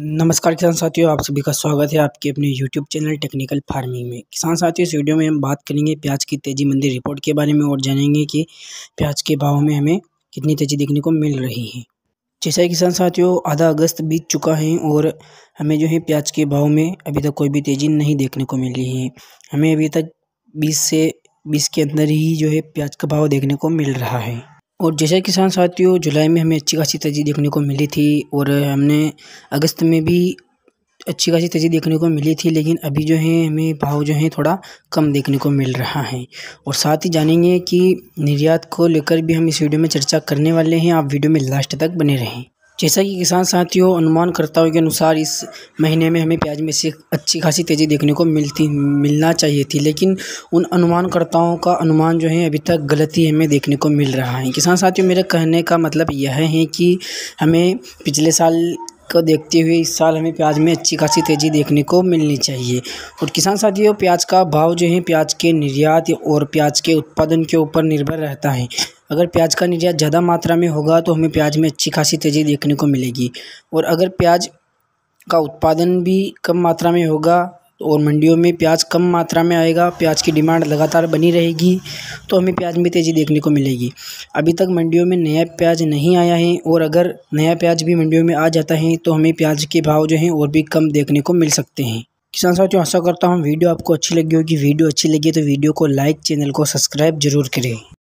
नमस्कार किसान साथियों आप सभी का स्वागत है आपके अपने YouTube चैनल टेक्निकल फार्मिंग में किसान साथियों इस वीडियो में हम बात करेंगे प्याज की तेज़ी मंदी रिपोर्ट के बारे में और जानेंगे कि प्याज के भाव में हमें कितनी तेज़ी देखने को मिल रही है जैसा किसान साथियों आधा अगस्त बीत चुका है और हमें जो है प्याज के भाव में अभी तक कोई भी तेज़ी नहीं देखने को रही है हमें अभी तक बीस से बीस के अंदर ही जो है प्याज का भाव देखने को मिल रहा है और जैसे किसान साथियों जुलाई में हमें अच्छी खासी तेज़ी देखने को मिली थी और हमने अगस्त में भी अच्छी खासी तेज़ी देखने को मिली थी लेकिन अभी जो है हमें भाव जो है थोड़ा कम देखने को मिल रहा है और साथ ही जानेंगे कि निर्यात को लेकर भी हम इस वीडियो में चर्चा करने वाले हैं आप वीडियो में लास्ट तक बने रहें जैसा कि किसान साथियों अनुमान करता के अनुसार इस महीने में हमें प्याज में से अच्छी खासी तेज़ी देखने को मिलती मिलना चाहिए थी लेकिन उन अनुमानकर्ताओं का अनुमान जो है अभी तक गलत ही हमें देखने को मिल रहा है किसान साथियों मेरे कहने का मतलब यह है कि हमें पिछले साल को देखते हुए इस साल हमें प्याज में अच्छी खासी तेज़ी देखने को मिलनी चाहिए और किसान साथियों प्याज का भाव जो है प्याज के निर्यात और प्याज के उत्पादन के ऊपर निर्भर रहता है अगर प्याज का निर्यात ज़्यादा मात्रा में होगा तो हमें प्याज में अच्छी खासी तेज़ी देखने को मिलेगी और अगर प्याज का उत्पादन भी कम मात्रा में होगा और मंडियों में प्याज कम मात्रा में आएगा प्याज की डिमांड लगातार बनी रहेगी तो हमें प्याज में तेज़ी देखने को मिलेगी अभी तक मंडियों में नया प्याज नहीं आया है और अगर नया प्याज भी मंडियों में आ जाता है तो हमें प्याज के भाव जो हैं और भी कम देखने को मिल सकते हैं किसान साथियों आशा करता हूँ वीडियो आपको अच्छी लगी होगी वीडियो अच्छी लगी तो वीडियो को लाइक चैनल को सब्सक्राइब जरूर करें